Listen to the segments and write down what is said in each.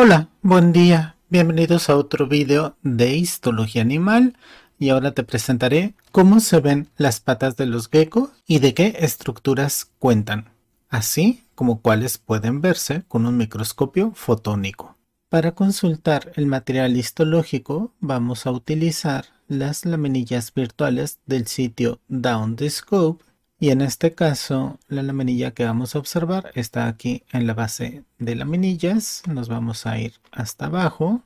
Hola, buen día, bienvenidos a otro video de histología animal y ahora te presentaré cómo se ven las patas de los geckos y de qué estructuras cuentan, así como cuáles pueden verse con un microscopio fotónico. Para consultar el material histológico vamos a utilizar las laminillas virtuales del sitio Down the y en este caso, la laminilla que vamos a observar está aquí en la base de laminillas. Nos vamos a ir hasta abajo.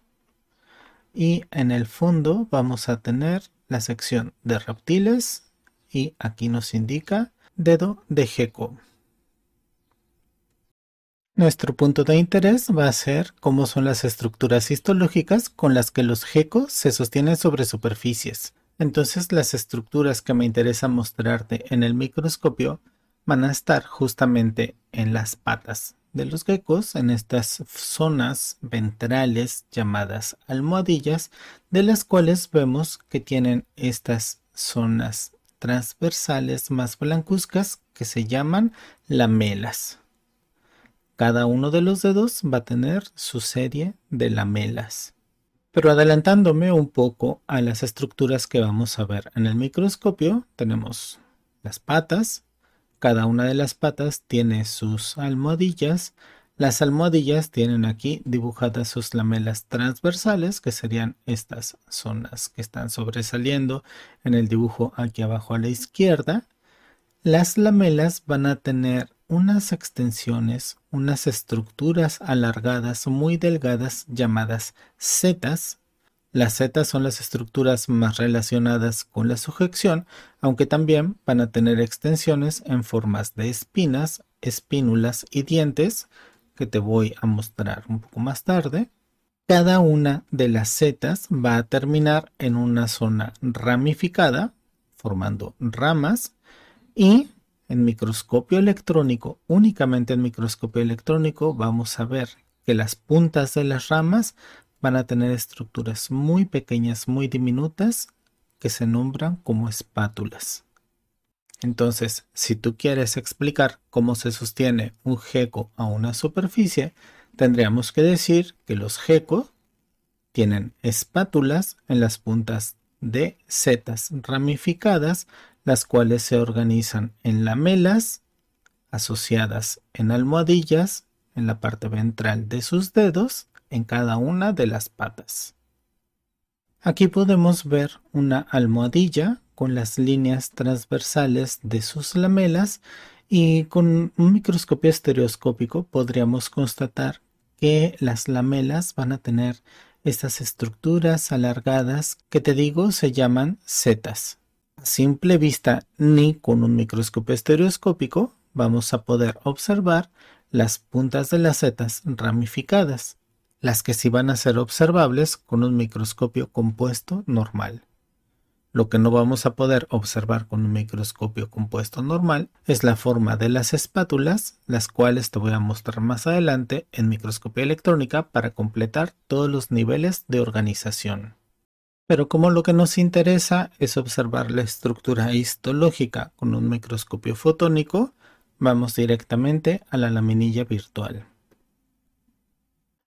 Y en el fondo vamos a tener la sección de reptiles. Y aquí nos indica dedo de geco. Nuestro punto de interés va a ser cómo son las estructuras histológicas con las que los gecos se sostienen sobre superficies. Entonces las estructuras que me interesa mostrarte en el microscopio van a estar justamente en las patas de los geckos, en estas zonas ventrales llamadas almohadillas, de las cuales vemos que tienen estas zonas transversales más blancuzcas que se llaman lamelas. Cada uno de los dedos va a tener su serie de lamelas. Pero adelantándome un poco a las estructuras que vamos a ver en el microscopio, tenemos las patas. Cada una de las patas tiene sus almohadillas. Las almohadillas tienen aquí dibujadas sus lamelas transversales, que serían estas zonas que están sobresaliendo en el dibujo aquí abajo a la izquierda. Las lamelas van a tener unas extensiones, unas estructuras alargadas muy delgadas llamadas setas. Las setas son las estructuras más relacionadas con la sujeción, aunque también van a tener extensiones en formas de espinas, espínulas y dientes, que te voy a mostrar un poco más tarde. Cada una de las setas va a terminar en una zona ramificada, formando ramas, y en microscopio electrónico, únicamente en microscopio electrónico, vamos a ver que las puntas de las ramas van a tener estructuras muy pequeñas, muy diminutas, que se nombran como espátulas. Entonces, si tú quieres explicar cómo se sostiene un geco a una superficie, tendríamos que decir que los gecos tienen espátulas en las puntas de setas ramificadas las cuales se organizan en lamelas asociadas en almohadillas en la parte ventral de sus dedos en cada una de las patas. Aquí podemos ver una almohadilla con las líneas transversales de sus lamelas y con un microscopio estereoscópico podríamos constatar que las lamelas van a tener estas estructuras alargadas que te digo se llaman setas simple vista ni con un microscopio estereoscópico vamos a poder observar las puntas de las setas ramificadas, las que sí van a ser observables con un microscopio compuesto normal. Lo que no vamos a poder observar con un microscopio compuesto normal es la forma de las espátulas, las cuales te voy a mostrar más adelante en microscopía electrónica para completar todos los niveles de organización pero como lo que nos interesa es observar la estructura histológica con un microscopio fotónico, vamos directamente a la laminilla virtual.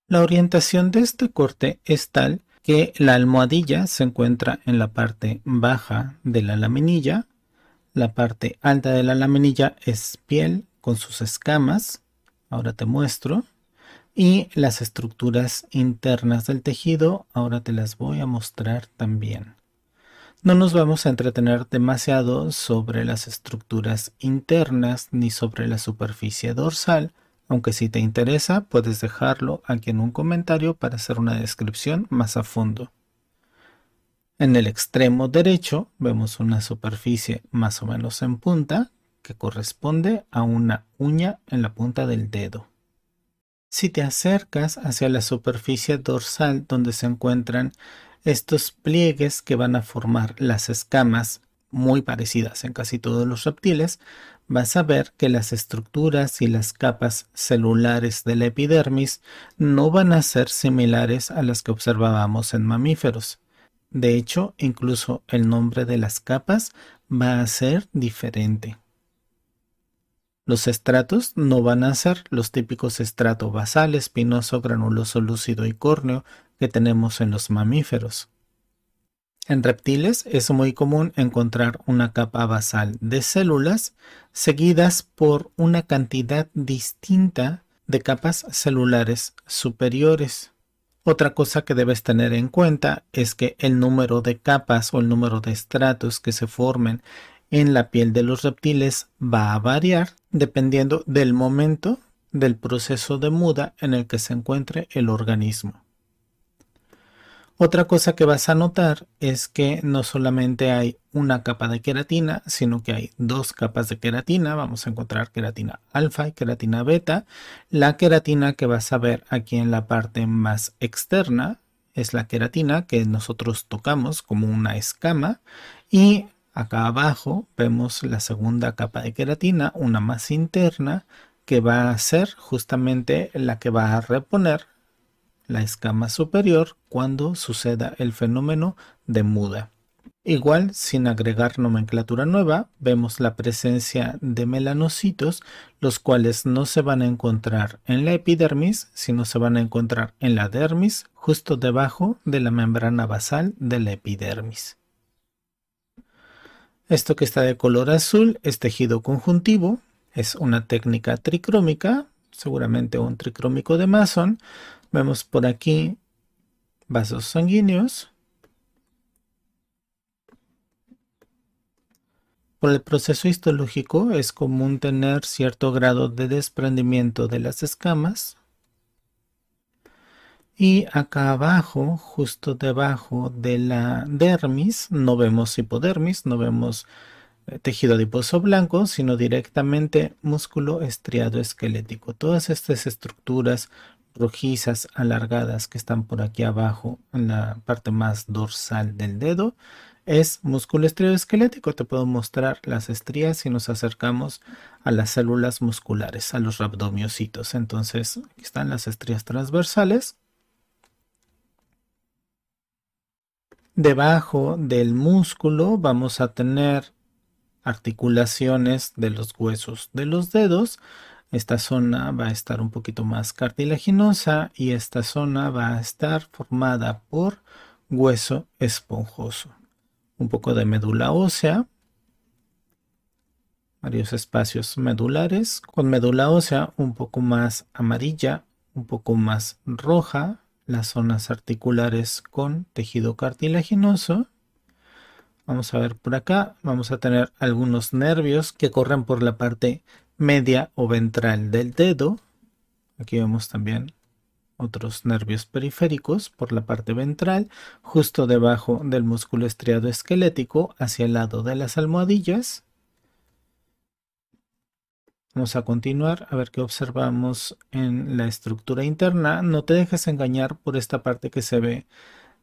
La orientación de este corte es tal que la almohadilla se encuentra en la parte baja de la laminilla, la parte alta de la laminilla es piel con sus escamas, ahora te muestro, y las estructuras internas del tejido ahora te las voy a mostrar también. No nos vamos a entretener demasiado sobre las estructuras internas ni sobre la superficie dorsal, aunque si te interesa puedes dejarlo aquí en un comentario para hacer una descripción más a fondo. En el extremo derecho vemos una superficie más o menos en punta que corresponde a una uña en la punta del dedo. Si te acercas hacia la superficie dorsal donde se encuentran estos pliegues que van a formar las escamas, muy parecidas en casi todos los reptiles, vas a ver que las estructuras y las capas celulares de la epidermis no van a ser similares a las que observábamos en mamíferos. De hecho, incluso el nombre de las capas va a ser diferente. Los estratos no van a ser los típicos estrato basal, espinoso, granuloso, lúcido y córneo que tenemos en los mamíferos. En reptiles es muy común encontrar una capa basal de células seguidas por una cantidad distinta de capas celulares superiores. Otra cosa que debes tener en cuenta es que el número de capas o el número de estratos que se formen en la piel de los reptiles va a variar dependiendo del momento del proceso de muda en el que se encuentre el organismo. Otra cosa que vas a notar es que no solamente hay una capa de queratina, sino que hay dos capas de queratina. Vamos a encontrar queratina alfa y queratina beta. La queratina que vas a ver aquí en la parte más externa es la queratina que nosotros tocamos como una escama y Acá abajo vemos la segunda capa de queratina, una más interna, que va a ser justamente la que va a reponer la escama superior cuando suceda el fenómeno de muda. Igual, sin agregar nomenclatura nueva, vemos la presencia de melanocitos, los cuales no se van a encontrar en la epidermis, sino se van a encontrar en la dermis, justo debajo de la membrana basal de la epidermis. Esto que está de color azul es tejido conjuntivo, es una técnica tricrómica, seguramente un tricrómico de Mason. Vemos por aquí vasos sanguíneos. Por el proceso histológico es común tener cierto grado de desprendimiento de las escamas, y acá abajo, justo debajo de la dermis, no vemos hipodermis, no vemos eh, tejido adiposo blanco, sino directamente músculo estriado esquelético. Todas estas estructuras rojizas alargadas que están por aquí abajo en la parte más dorsal del dedo es músculo estriado esquelético. Te puedo mostrar las estrías si nos acercamos a las células musculares, a los rabdomiocitos. Entonces, aquí están las estrías transversales Debajo del músculo vamos a tener articulaciones de los huesos de los dedos. Esta zona va a estar un poquito más cartilaginosa y esta zona va a estar formada por hueso esponjoso. Un poco de médula ósea, varios espacios medulares, con médula ósea un poco más amarilla, un poco más roja, las zonas articulares con tejido cartilaginoso. Vamos a ver por acá, vamos a tener algunos nervios que corren por la parte media o ventral del dedo. Aquí vemos también otros nervios periféricos por la parte ventral, justo debajo del músculo estriado esquelético, hacia el lado de las almohadillas. Vamos a continuar a ver qué observamos en la estructura interna. No te dejes engañar por esta parte que se ve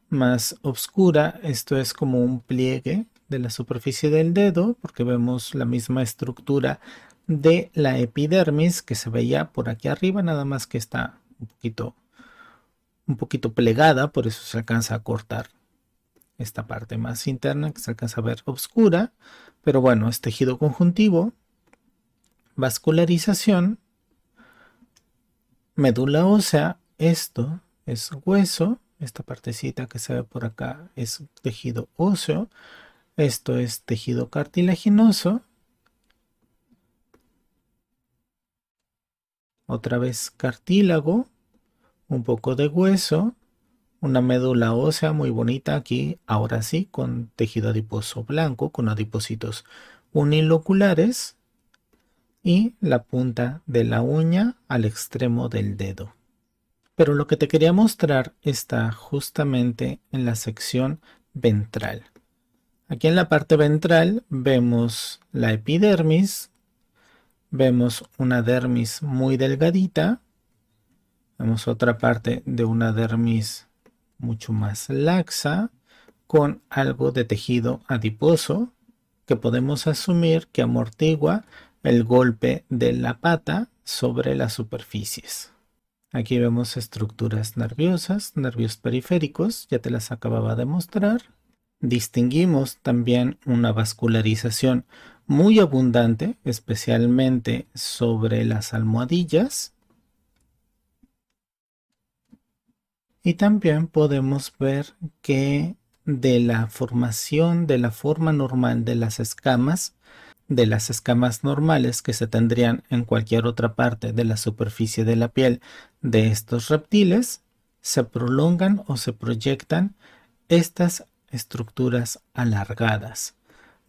más oscura. Esto es como un pliegue de la superficie del dedo porque vemos la misma estructura de la epidermis que se veía por aquí arriba, nada más que está un poquito, un poquito plegada, por eso se alcanza a cortar esta parte más interna que se alcanza a ver oscura, pero bueno, es tejido conjuntivo, vascularización, médula ósea, esto es hueso, esta partecita que se ve por acá es tejido óseo, esto es tejido cartilaginoso, otra vez cartílago, un poco de hueso, una médula ósea muy bonita aquí, ahora sí, con tejido adiposo blanco, con adipocitos uniloculares, y la punta de la uña al extremo del dedo. Pero lo que te quería mostrar está justamente en la sección ventral. Aquí en la parte ventral vemos la epidermis, vemos una dermis muy delgadita, vemos otra parte de una dermis mucho más laxa, con algo de tejido adiposo que podemos asumir que amortigua el golpe de la pata sobre las superficies. Aquí vemos estructuras nerviosas, nervios periféricos, ya te las acababa de mostrar. Distinguimos también una vascularización muy abundante, especialmente sobre las almohadillas. Y también podemos ver que de la formación de la forma normal de las escamas de las escamas normales que se tendrían en cualquier otra parte de la superficie de la piel de estos reptiles, se prolongan o se proyectan estas estructuras alargadas.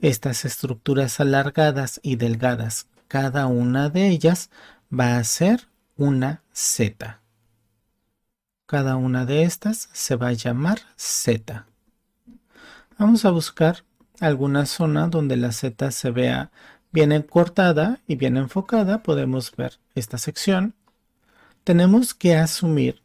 Estas estructuras alargadas y delgadas, cada una de ellas va a ser una Z. Cada una de estas se va a llamar Z. Vamos a buscar alguna zona donde la seta se vea bien cortada y bien enfocada, podemos ver esta sección. Tenemos que asumir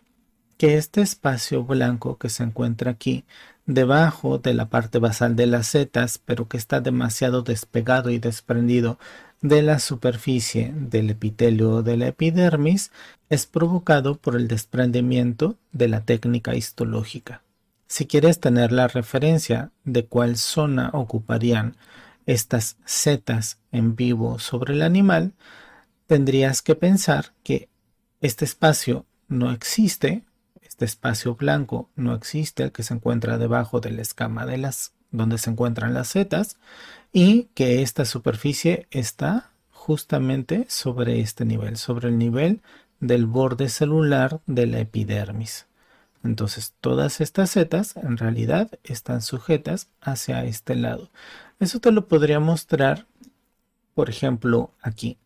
que este espacio blanco que se encuentra aquí debajo de la parte basal de las setas, pero que está demasiado despegado y desprendido de la superficie del epitelio o de la epidermis, es provocado por el desprendimiento de la técnica histológica. Si quieres tener la referencia de cuál zona ocuparían estas setas en vivo sobre el animal, tendrías que pensar que este espacio no existe, este espacio blanco no existe, el que se encuentra debajo de la escama de las donde se encuentran las setas y que esta superficie está justamente sobre este nivel, sobre el nivel del borde celular de la epidermis. Entonces todas estas setas en realidad están sujetas hacia este lado. Eso te lo podría mostrar, por ejemplo, aquí.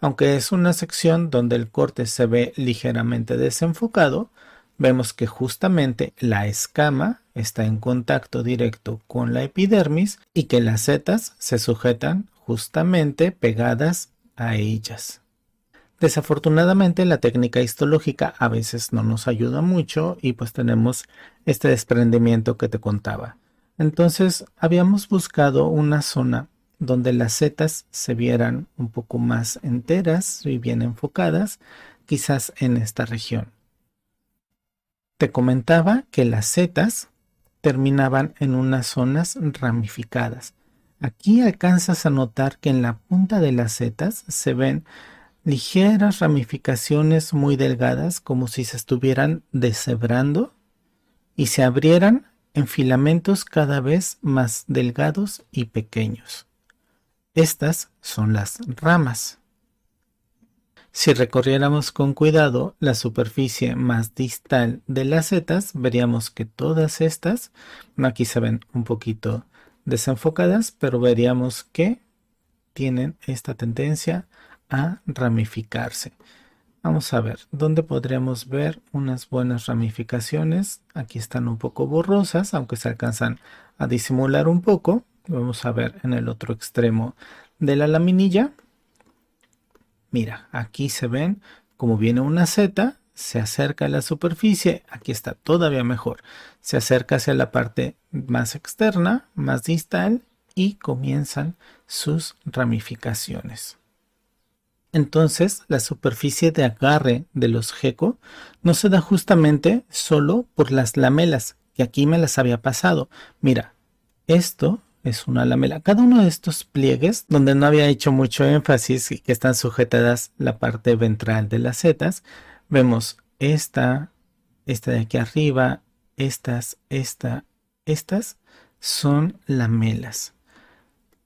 Aunque es una sección donde el corte se ve ligeramente desenfocado, vemos que justamente la escama está en contacto directo con la epidermis y que las setas se sujetan justamente pegadas a ellas. Desafortunadamente la técnica histológica a veces no nos ayuda mucho y pues tenemos este desprendimiento que te contaba. Entonces habíamos buscado una zona donde las setas se vieran un poco más enteras y bien enfocadas, quizás en esta región. Te comentaba que las setas terminaban en unas zonas ramificadas. Aquí alcanzas a notar que en la punta de las setas se ven ligeras ramificaciones muy delgadas como si se estuvieran deshebrando y se abrieran en filamentos cada vez más delgados y pequeños. Estas son las ramas. Si recorriéramos con cuidado la superficie más distal de las setas, veríamos que todas estas, aquí se ven un poquito desenfocadas, pero veríamos que tienen esta tendencia a ramificarse. Vamos a ver, ¿dónde podríamos ver unas buenas ramificaciones? Aquí están un poco borrosas, aunque se alcanzan a disimular un poco. Vamos a ver en el otro extremo de la laminilla. Mira, aquí se ven como viene una Z, se acerca a la superficie, aquí está todavía mejor. Se acerca hacia la parte más externa, más distal y comienzan sus ramificaciones. Entonces, la superficie de agarre de los geco no se da justamente solo por las lamelas, que aquí me las había pasado. Mira, esto es una lamela. Cada uno de estos pliegues, donde no había hecho mucho énfasis y que están sujetadas la parte ventral de las setas, vemos esta, esta de aquí arriba, estas, esta, estas, son lamelas.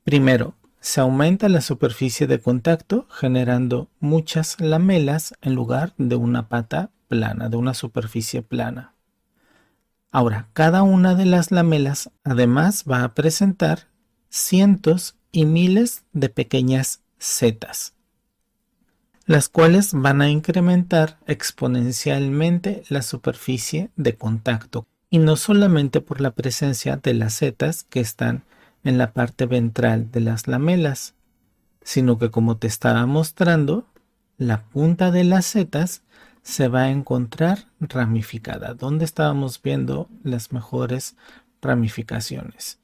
Primero, se aumenta la superficie de contacto generando muchas lamelas en lugar de una pata plana, de una superficie plana. Ahora, cada una de las lamelas además va a presentar cientos y miles de pequeñas setas, las cuales van a incrementar exponencialmente la superficie de contacto, y no solamente por la presencia de las setas que están en la parte ventral de las lamelas, sino que como te estaba mostrando, la punta de las setas se va a encontrar ramificada, donde estábamos viendo las mejores ramificaciones.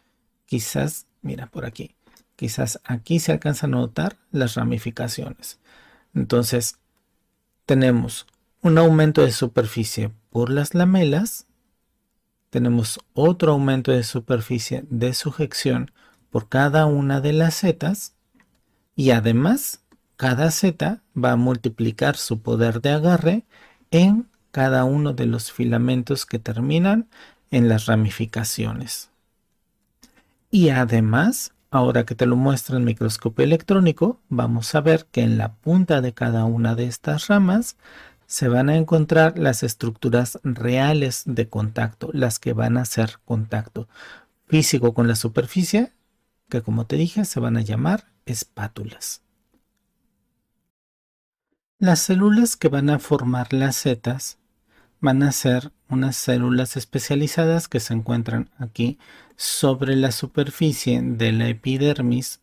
Quizás, mira por aquí, quizás aquí se alcanza a notar las ramificaciones. Entonces, tenemos un aumento de superficie por las lamelas, tenemos otro aumento de superficie de sujeción por cada una de las zetas y además cada zeta va a multiplicar su poder de agarre en cada uno de los filamentos que terminan en las ramificaciones. Y además, ahora que te lo muestra el microscopio electrónico, vamos a ver que en la punta de cada una de estas ramas se van a encontrar las estructuras reales de contacto, las que van a hacer contacto físico con la superficie, que como te dije se van a llamar espátulas. Las células que van a formar las setas van a ser unas células especializadas que se encuentran aquí sobre la superficie de la epidermis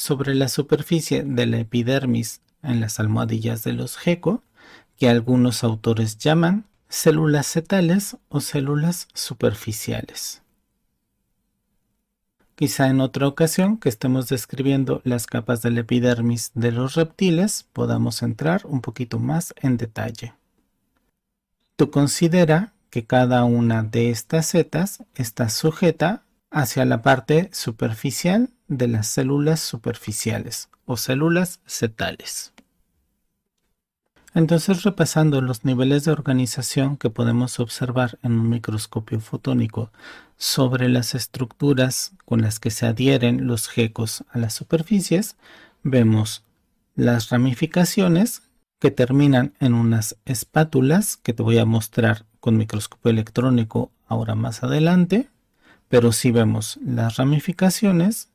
sobre la superficie de la epidermis en las almohadillas de los geco, que algunos autores llaman células cetales o células superficiales. Quizá en otra ocasión que estemos describiendo las capas de la epidermis de los reptiles podamos entrar un poquito más en detalle. Tú considera que cada una de estas setas está sujeta hacia la parte superficial de las células superficiales o células cetales. Entonces, repasando los niveles de organización que podemos observar en un microscopio fotónico sobre las estructuras con las que se adhieren los gecos a las superficies, vemos las ramificaciones que terminan en unas espátulas que te voy a mostrar con microscopio electrónico ahora más adelante pero si vemos las ramificaciones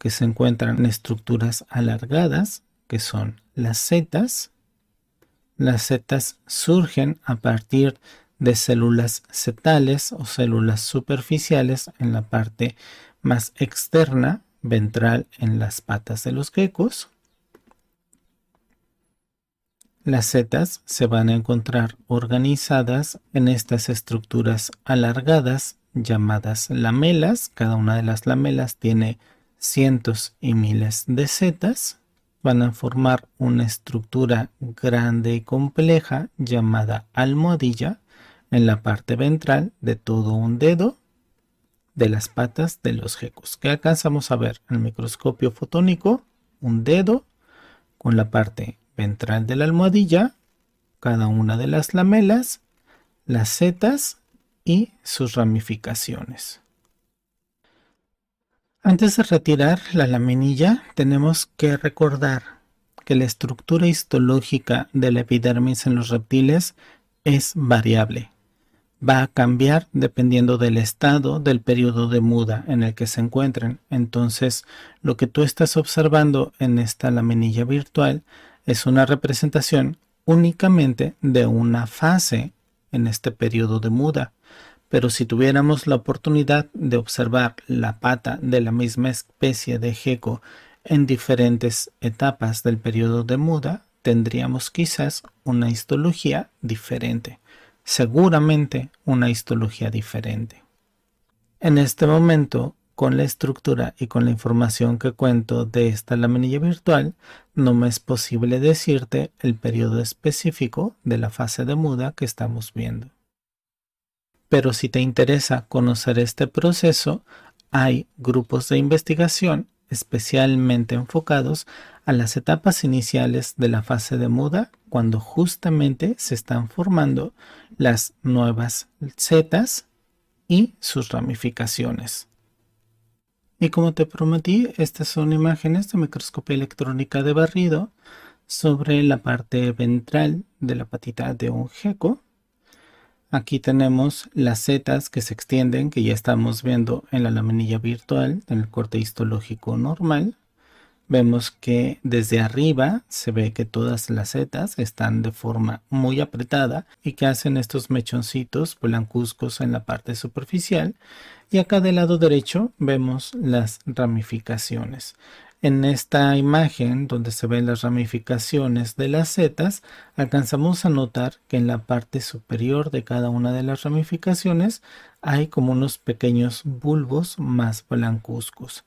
que se encuentran en estructuras alargadas, que son las setas. Las setas surgen a partir de células setales o células superficiales en la parte más externa ventral en las patas de los geckos. Las setas se van a encontrar organizadas en estas estructuras alargadas llamadas lamelas. Cada una de las lamelas tiene cientos y miles de setas. Van a formar una estructura grande y compleja llamada almohadilla en la parte ventral de todo un dedo de las patas de los gecos. ¿Qué alcanzamos a ver en el microscopio fotónico? Un dedo con la parte ventral de la almohadilla, cada una de las lamelas, las setas y sus ramificaciones. Antes de retirar la laminilla, tenemos que recordar que la estructura histológica de la epidermis en los reptiles es variable. Va a cambiar dependiendo del estado del periodo de muda en el que se encuentren. Entonces, lo que tú estás observando en esta laminilla virtual es una representación únicamente de una fase en este periodo de muda. Pero si tuviéramos la oportunidad de observar la pata de la misma especie de gecko en diferentes etapas del periodo de muda, tendríamos quizás una histología diferente, seguramente una histología diferente. En este momento, con la estructura y con la información que cuento de esta laminilla virtual, no me es posible decirte el periodo específico de la fase de muda que estamos viendo. Pero si te interesa conocer este proceso, hay grupos de investigación especialmente enfocados a las etapas iniciales de la fase de muda, cuando justamente se están formando las nuevas setas y sus ramificaciones. Y como te prometí, estas son imágenes de microscopía electrónica de barrido sobre la parte ventral de la patita de un gecko Aquí tenemos las setas que se extienden, que ya estamos viendo en la laminilla virtual, en el corte histológico normal. Vemos que desde arriba se ve que todas las setas están de forma muy apretada y que hacen estos mechoncitos blancuzcos en la parte superficial. Y acá del lado derecho vemos las ramificaciones. En esta imagen, donde se ven las ramificaciones de las setas, alcanzamos a notar que en la parte superior de cada una de las ramificaciones hay como unos pequeños bulbos más blancuzcos.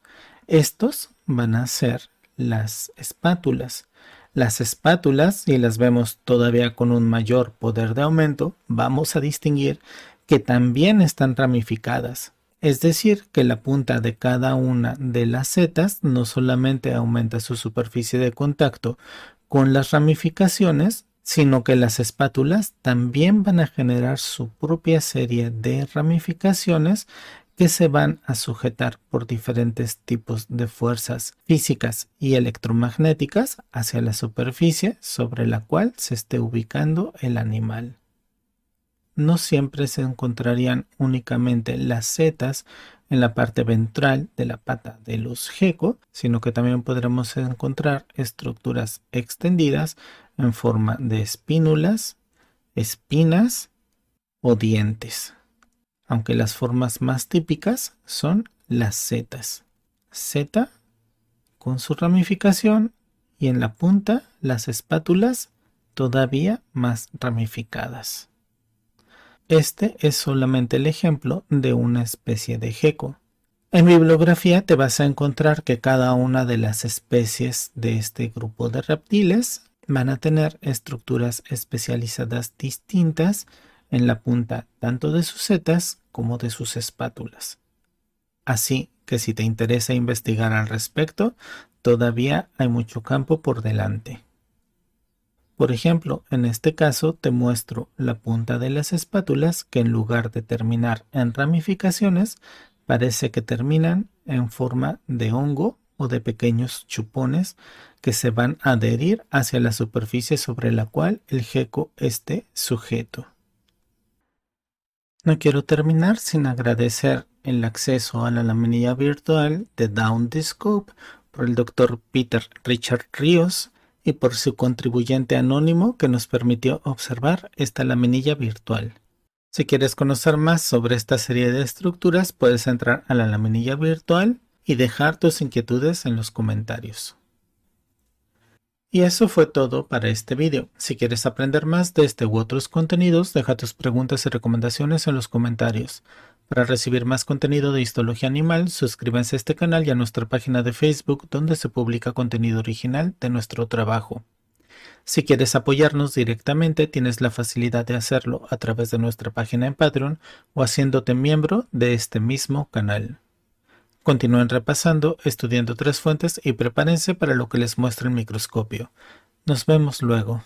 Estos van a ser las espátulas. Las espátulas, si las vemos todavía con un mayor poder de aumento, vamos a distinguir que también están ramificadas. Es decir, que la punta de cada una de las setas no solamente aumenta su superficie de contacto con las ramificaciones, sino que las espátulas también van a generar su propia serie de ramificaciones que se van a sujetar por diferentes tipos de fuerzas físicas y electromagnéticas hacia la superficie sobre la cual se esté ubicando el animal no siempre se encontrarían únicamente las setas en la parte ventral de la pata de los geco, sino que también podremos encontrar estructuras extendidas en forma de espínulas, espinas o dientes, aunque las formas más típicas son las setas. Z con su ramificación y en la punta las espátulas todavía más ramificadas. Este es solamente el ejemplo de una especie de gecko. En bibliografía te vas a encontrar que cada una de las especies de este grupo de reptiles van a tener estructuras especializadas distintas en la punta tanto de sus setas como de sus espátulas. Así que si te interesa investigar al respecto, todavía hay mucho campo por delante. Por ejemplo, en este caso te muestro la punta de las espátulas que en lugar de terminar en ramificaciones, parece que terminan en forma de hongo o de pequeños chupones que se van a adherir hacia la superficie sobre la cual el jeco esté sujeto. No quiero terminar sin agradecer el acceso a la laminilla virtual de Down the por el doctor Peter Richard Ríos, y por su contribuyente anónimo que nos permitió observar esta laminilla virtual. Si quieres conocer más sobre esta serie de estructuras, puedes entrar a la laminilla virtual y dejar tus inquietudes en los comentarios. Y eso fue todo para este video. Si quieres aprender más de este u otros contenidos, deja tus preguntas y recomendaciones en los comentarios. Para recibir más contenido de Histología Animal, suscríbanse a este canal y a nuestra página de Facebook donde se publica contenido original de nuestro trabajo. Si quieres apoyarnos directamente, tienes la facilidad de hacerlo a través de nuestra página en Patreon o haciéndote miembro de este mismo canal. Continúen repasando, estudiando tres fuentes y prepárense para lo que les muestra el microscopio. Nos vemos luego.